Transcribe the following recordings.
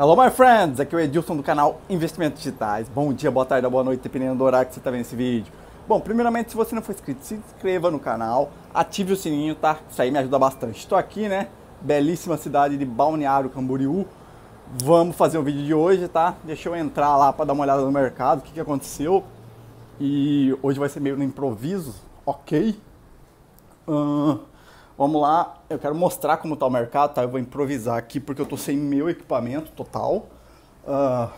Hello, my friends! Aqui é o Edilson do canal Investimentos Digitais. Bom dia, boa tarde, boa noite, dependendo do horário que você está vendo esse vídeo. Bom, primeiramente, se você não for inscrito, se inscreva no canal, ative o sininho, tá? Isso aí me ajuda bastante. Estou aqui, né? Belíssima cidade de Balneário Camboriú. Vamos fazer o um vídeo de hoje, tá? Deixa eu entrar lá para dar uma olhada no mercado, o que, que aconteceu. E hoje vai ser meio no improviso, ok? Uh, Vamos lá, eu quero mostrar como está o mercado, tá? Eu vou improvisar aqui porque eu estou sem meu equipamento total. Uh,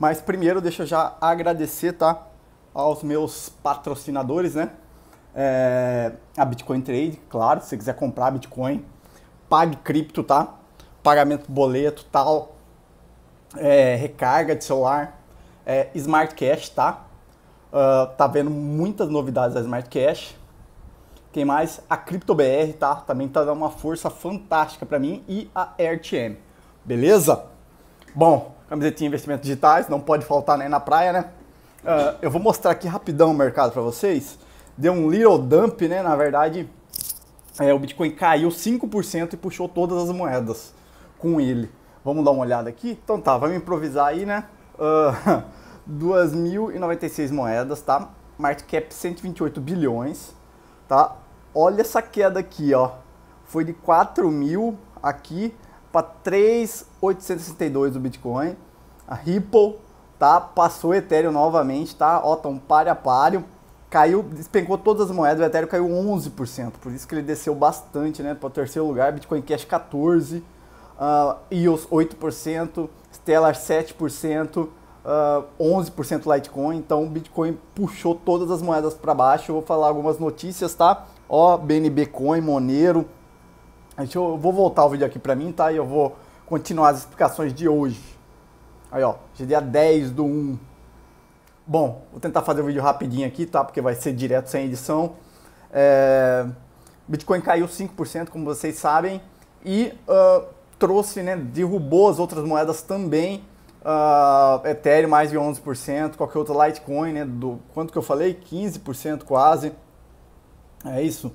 mas primeiro deixa eu já agradecer, tá? Aos meus patrocinadores, né? É, a Bitcoin Trade, claro, se você quiser comprar Bitcoin, pague cripto, tá? Pagamento boleto, tal, é, recarga de celular, é, Smart Cash, tá? Uh, tá vendo muitas novidades da Smart Cash. Tem mais a CryptoBR, tá? Também tá dando uma força fantástica para mim e a RTM. Beleza? Bom, camisetinha investimentos digitais, não pode faltar nem né, na praia, né? Uh, eu vou mostrar aqui rapidão o mercado para vocês. Deu um little dump, né? Na verdade, é, o Bitcoin caiu 5% e puxou todas as moedas com ele. Vamos dar uma olhada aqui? Então tá, vamos improvisar aí, né? Uh, ah, 2.096 moedas, tá? Market cap 128 bilhões, tá? Olha essa queda aqui, ó. Foi de 4 mil aqui para 3,862 o Bitcoin. A Ripple, tá? Passou o Ethereum novamente, tá? Ó, tão tá pare a páreo. Caiu, despencou todas as moedas, o Ethereum caiu 11%, por isso que ele desceu bastante, né? Para o terceiro lugar, Bitcoin Cash 14%, uh, EOS 8%, Stellar 7%, uh, ah, 11% Litecoin, então o Bitcoin puxou todas as moedas para baixo. Eu vou falar algumas notícias, tá? Ó, BNB Coin, Monero. Deixa eu, eu vou voltar o vídeo aqui para mim, tá? E eu vou continuar as explicações de hoje. Aí, ó, dia 10 do 1. Bom, vou tentar fazer o vídeo rapidinho aqui, tá? Porque vai ser direto sem edição. É... Bitcoin caiu 5%, como vocês sabem, e uh, trouxe, né, derrubou as outras moedas também. Uh, Ethereum mais de 11%, qualquer outro Litecoin, né? Do, quanto que eu falei? 15% quase. É isso.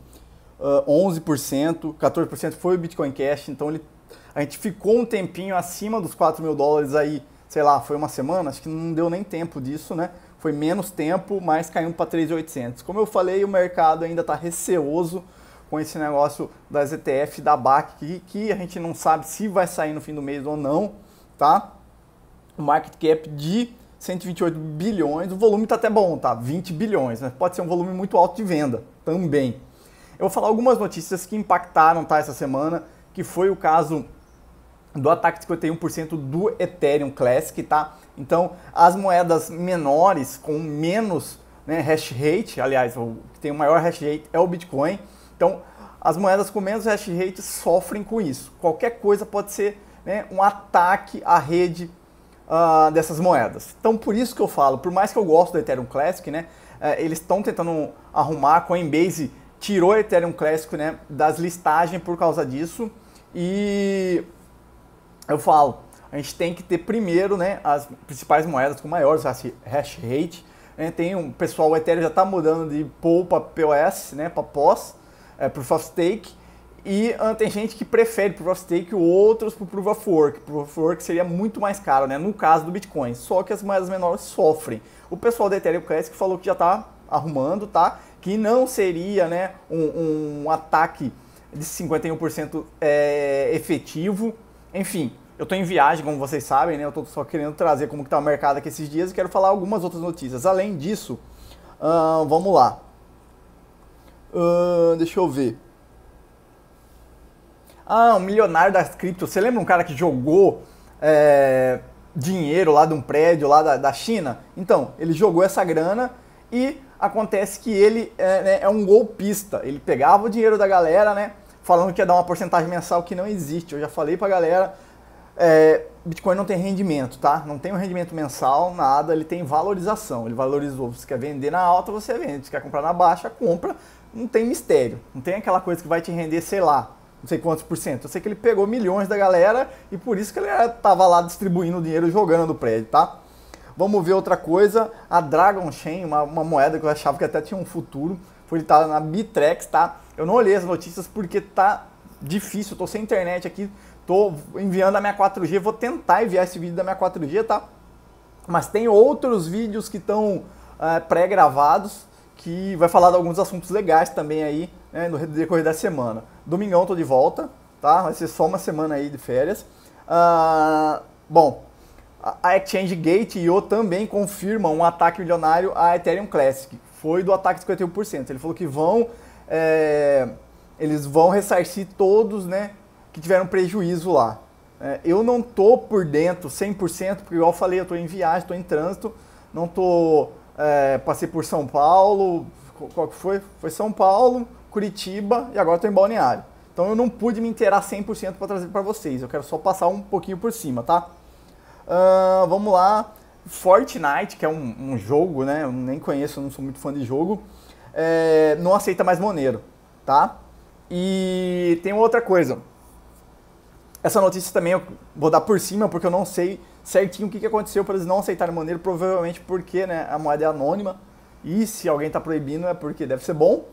Uh, 11%, 14% foi o Bitcoin Cash. Então ele, a gente ficou um tempinho acima dos 4 mil dólares aí, sei lá, foi uma semana? Acho que não deu nem tempo disso, né? Foi menos tempo, mas caiu para 3.800. Como eu falei, o mercado ainda está receoso com esse negócio das ETF da BAC, que, que a gente não sabe se vai sair no fim do mês ou não, tá? market cap de 128 bilhões, o volume está até bom, tá? 20 bilhões, mas pode ser um volume muito alto de venda também. Eu vou falar algumas notícias que impactaram tá, essa semana, que foi o caso do ataque de 51% do Ethereum Classic, tá? Então, as moedas menores, com menos né, hash rate, aliás, o que tem o maior hash rate é o Bitcoin. Então, as moedas com menos hash rate sofrem com isso. Qualquer coisa pode ser né, um ataque à rede uh, dessas moedas. Então por isso que eu falo, por mais que eu gosto do Ethereum Classic, né, uh, eles estão tentando arrumar, a Coinbase tirou o Ethereum Classic né, das listagens por causa disso e eu falo, a gente tem que ter primeiro né, as principais moedas com maiores hash rate. Né? Tem um pessoal, o Ethereum já está mudando de pool para POS, né, para POS, é, eh, Proof of Stake. E uh, tem gente que prefere Proof of Stake, outros para Proof of Work. Proof of Work seria muito mais caro, né? No caso do Bitcoin. Só que as moedas menores sofrem. O pessoal da Ethereum Classic falou que já está arrumando, tá? Que não seria né, um, um ataque de 51% é, efetivo. Enfim, eu estou em viagem, como vocês sabem, né? Eu estou só querendo trazer como que tá o mercado aqui esses dias e quero falar algumas outras notícias. Além disso, uh, vamos lá. Uh, deixa eu ver. Ah, um milionário das criptos. Você lembra um cara que jogou é, dinheiro lá de um prédio lá da, da China? Então, ele jogou essa grana e acontece que ele é, né, é, um golpista. Ele pegava o dinheiro da galera, né? Falando que ia dar uma porcentagem mensal que não existe. Eu já falei pra galera, é, Bitcoin não tem rendimento, tá? Não tem um rendimento mensal, nada. Ele tem valorização. Ele valorizou. Você quer vender na alta, você vende. Você quer comprar na baixa, compra. Não tem mistério. Não tem aquela coisa que vai te render, sei lá, não sei quantos por cento. Eu sei que ele pegou milhões da galera e por isso que ele estava lá distribuindo o dinheiro jogando no prédio, tá? Vamos ver outra coisa, a Dragon Chain, uma, uma moeda que eu achava que até tinha um futuro, foi tá na Bitrex, tá? Eu não olhei as notícias porque tá difícil, eu tô sem internet aqui, tô enviando a minha 4G, vou tentar enviar esse vídeo da minha 4G, tá? Mas tem outros vídeos que estão é, eh, pré-gravados que vai falar de alguns assuntos legais também aí é, no decorrer da semana. Domingão tô de volta, tá? Vai ser só uma semana aí de férias. Ah, bom, a Exchange Gate IO também confirma um ataque milionário à Ethereum Classic. Foi do ataque de 51%. Ele falou que vão. É, eles vão ressarcir todos né, que tiveram prejuízo lá. É, eu não tô por dentro 100%, porque igual eu falei, eu tô em viagem, estou em trânsito, não tô. É, passei por São Paulo, qual que foi? Foi São Paulo, Curitiba e agora estou em Balneário. Então eu não pude me inteirar 100% para trazer para vocês. Eu quero só passar um pouquinho por cima, tá? Uh, vamos lá. Fortnite, que é um, um, jogo, né? Eu nem conheço, não sou muito fã de jogo. É, não aceita mais Monero, tá? E tem outra coisa. Essa notícia também eu vou dar por cima, porque eu não sei certinho o que, que aconteceu para eles não aceitarem Monero. Provavelmente porque né, a moeda é anônima. E se alguém está proibindo é porque deve ser bom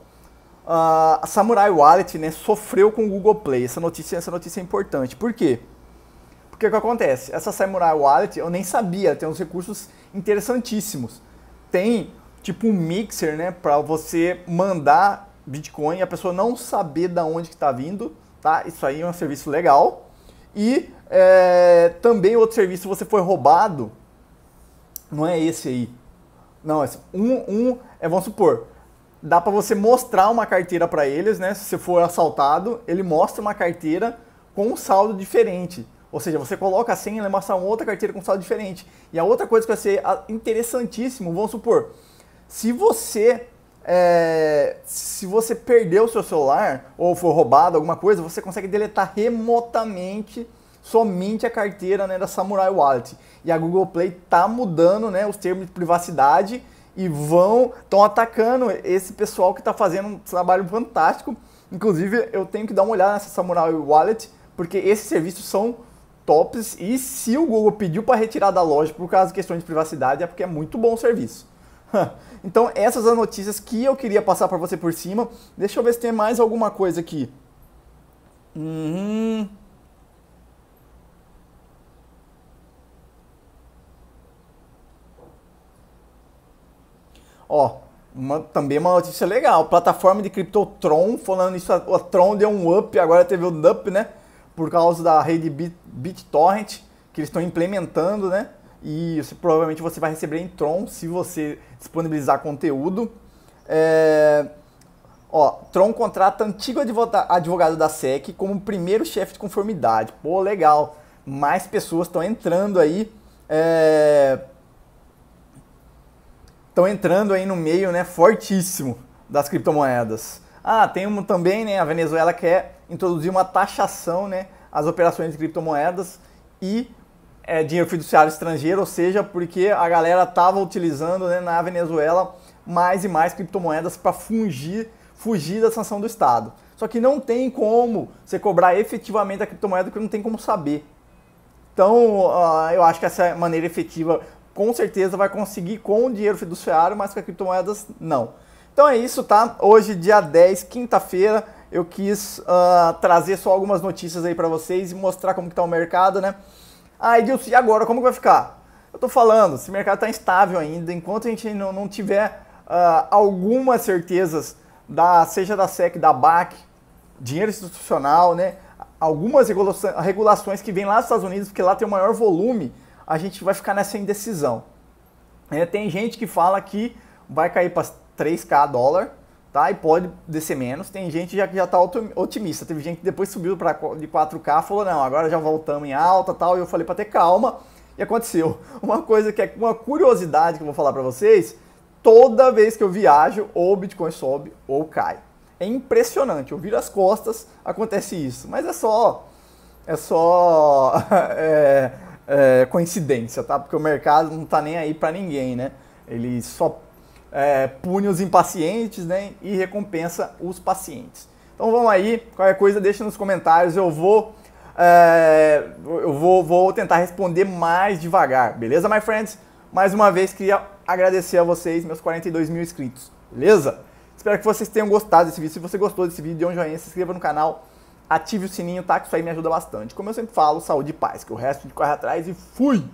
a Samurai Wallet né, sofreu com o Google Play. Essa notícia, essa notícia é importante. Por quê? Porque o que acontece? Essa Samurai Wallet, eu nem sabia, tem uns recursos interessantíssimos. Tem tipo um mixer, né, para você mandar Bitcoin e a pessoa não saber da onde que está vindo, tá? Isso aí é um serviço legal. E é, também outro serviço, você foi roubado, não é esse aí. Não, esse é um, um é, vamos supor, dá para você mostrar uma carteira para eles, né? Se você for assaltado, ele mostra uma carteira com um saldo diferente. Ou seja, você coloca a senha, ele mostra uma outra carteira com um saldo diferente. E a outra coisa que vai ser interessantíssimo, vamos supor, se você é, se você perdeu o seu celular ou foi roubado alguma coisa, você consegue deletar remotamente somente a carteira né, da Samurai Wallet. E a Google Play está mudando né, os termos de privacidade e vão, estão atacando esse pessoal que está fazendo um trabalho fantástico. Inclusive, eu tenho que dar uma olhada nessa Samurai Wallet, porque esses serviços são tops e se o Google pediu para retirar da loja por causa de questões de privacidade, é porque é muito bom o serviço. então, essas as notícias que eu queria passar para você por cima. Deixa eu ver se tem mais alguma coisa aqui. Uhum. Ó, uma, também é uma notícia legal. Plataforma de cripto Tron, falando isso, a, Tron deu um up, agora teve um dump, né? Por causa da rede Bit, BitTorrent, que eles estão implementando, né? E isso, provavelmente você vai receber em Tron se você disponibilizar conteúdo. É... Ó, Tron contrata antigo advogado da SEC como primeiro chefe de conformidade. Pô, legal. Mais pessoas estão entrando aí. É estão entrando aí no meio, né, fortíssimo das criptomoedas. Ah, tem um, também, né, a Venezuela quer introduzir uma taxação, né, às operações de criptomoedas e é, dinheiro fiduciário estrangeiro, ou seja, porque a galera estava utilizando né, na Venezuela mais e mais criptomoedas para fugir, fugir da sanção do Estado. Só que não tem como você cobrar efetivamente a criptomoeda, porque não tem como saber. Então, ah, eu acho que essa maneira efetiva com certeza vai conseguir com o dinheiro fiduciário, mas com as criptomoedas não. Então é isso, tá? Hoje, dia 10, quinta-feira, eu quis uh, trazer só algumas notícias aí para vocês e mostrar como que tá o mercado, né? Ah, Edilson, e agora como que vai ficar? Eu tô falando, esse mercado tá instável ainda, enquanto a gente não, não tiver uh, algumas certezas da, seja da SEC, da BAC, dinheiro institucional, né? Algumas regulações que vêm lá dos Estados Unidos, porque lá tem o maior volume a gente vai ficar nessa indecisão. É, tem gente que fala que vai cair para 3K dólar, tá? E pode descer menos. Tem gente já que já está otimista. Teve gente que depois subiu para de 4K, falou não, agora já voltamos em alta, tal. E eu falei para ter calma. E aconteceu. Uma coisa que é uma curiosidade que eu vou falar para vocês, toda vez que eu viajo, ou o Bitcoin sobe ou cai. É impressionante. Eu viro as costas, acontece isso. Mas é só é só é, é, coincidência, tá? Porque o mercado não está nem aí para ninguém, né? Ele só é, pune os impacientes né? e recompensa os pacientes. Então vamos aí, qualquer coisa deixa nos comentários, eu vou é, eu vou, vou tentar responder mais devagar, beleza, my friends? Mais uma vez queria agradecer a vocês, meus 42 mil inscritos, beleza? Espero que vocês tenham gostado desse vídeo. Se você gostou desse vídeo, dê um joinha, se inscreva no canal ative o sininho, tá? Que isso aí me ajuda bastante. Como eu sempre falo, saúde e paz, que o resto gente corre atrás e fui!